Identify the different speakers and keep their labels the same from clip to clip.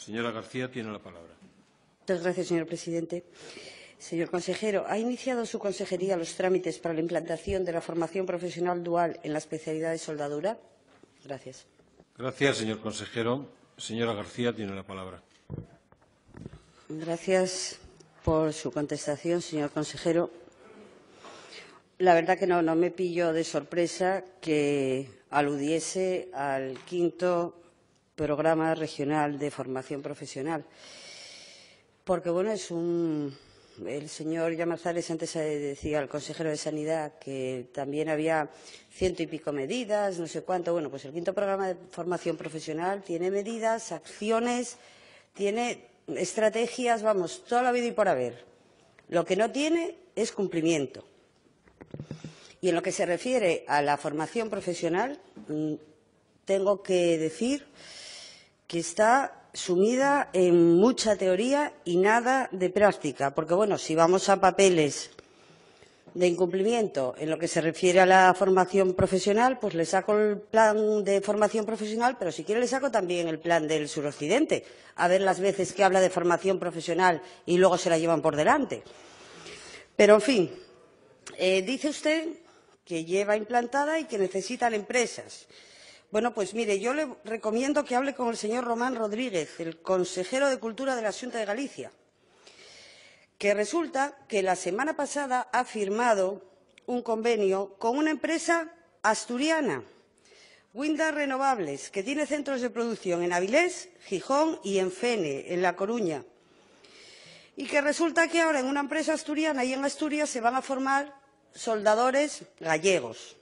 Speaker 1: Señora García tiene la palabra. gracias, señor presidente. Señor consejero, ¿ha iniciado su consejería los trámites para la implantación de la formación profesional dual en la especialidad de soldadura? Gracias. Gracias, señor consejero. Señora García tiene la palabra. Gracias por su contestación, señor consejero. La verdad que no, no me pilló de sorpresa que aludiese al quinto programa regional de formación profesional. Porque, bueno, es un... El señor Llamazares antes eh, decía al consejero de Sanidad que también había ciento y pico medidas, no sé cuánto. Bueno, pues el quinto programa de formación profesional tiene medidas, acciones, tiene estrategias, vamos, todo la vida y por haber. Lo que no tiene es cumplimiento. Y en lo que se refiere a la formación profesional, mm, tengo que decir que está sumida en mucha teoría y nada de práctica. Porque, bueno, si vamos a papeles de incumplimiento en lo que se refiere a la formación profesional, pues le saco el plan de formación profesional, pero si quiere le saco también el plan del suroccidente, a ver las veces que habla de formación profesional y luego se la llevan por delante. Pero, en fin, eh, dice usted que lleva implantada y que necesitan empresas. Bueno, pues mire, yo le recomiendo que hable con el señor Román Rodríguez, el consejero de Cultura de la Junta de Galicia, que resulta que la semana pasada ha firmado un convenio con una empresa asturiana, Windar Renovables, que tiene centros de producción en Avilés, Gijón y en Fene, en La Coruña. Y que resulta que ahora en una empresa asturiana y en Asturias se van a formar soldadores gallegos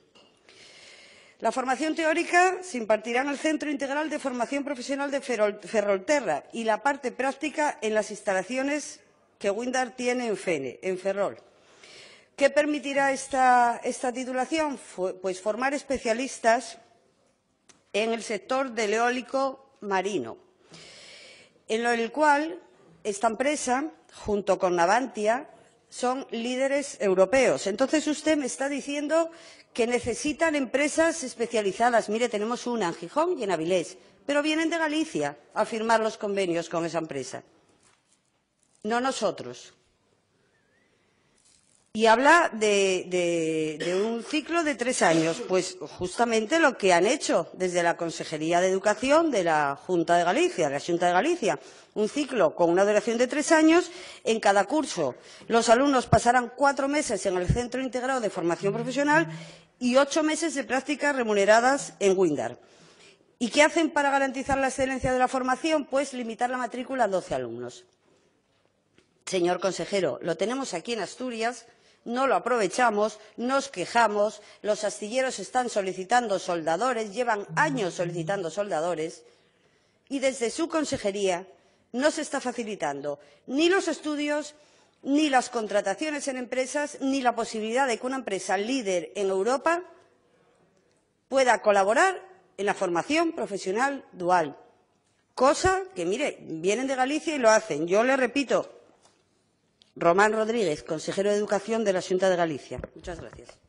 Speaker 1: la formación teórica se impartirá en el centro integral de formación profesional de ferrolterra y la parte práctica en las instalaciones que windar tiene en ferrol. qué permitirá esta, esta titulación? pues formar especialistas en el sector del eólico marino en el cual esta empresa junto con navantia son líderes europeos. Entonces usted me está diciendo que necesitan empresas especializadas. Mire, tenemos una en Gijón y en Avilés, pero vienen de Galicia a firmar los convenios con esa empresa. No nosotros y habla de, un ciclo de tres años. Pues justamente lo que han hecho desde la Consejería de Educación de la Junta de Galicia, la Junta de Galicia, un ciclo con una duración de tres años en cada curso. Los alumnos pasarán cuatro meses en el Centro Integrado de Formación Profesional y ocho meses de prácticas remuneradas en Windar. ¿Y qué hacen para garantizar la excelencia de la formación? Pues limitar la matrícula a 12 alumnos. Señor consejero, lo tenemos aquí en Asturias, no lo aprovechamos, nos quejamos, los astilleros están solicitando soldadores, llevan años solicitando soldadores, y desde su consejería no se está facilitando ni los estudios, ni las contrataciones en empresas, ni la posibilidad de que una empresa líder en Europa pueda colaborar en la formación profesional dual. Cosa que, mire, vienen de Galicia y lo hacen. Yo le repito, román rodríguez consejero de educación de la xunta de galicia muchas gracias.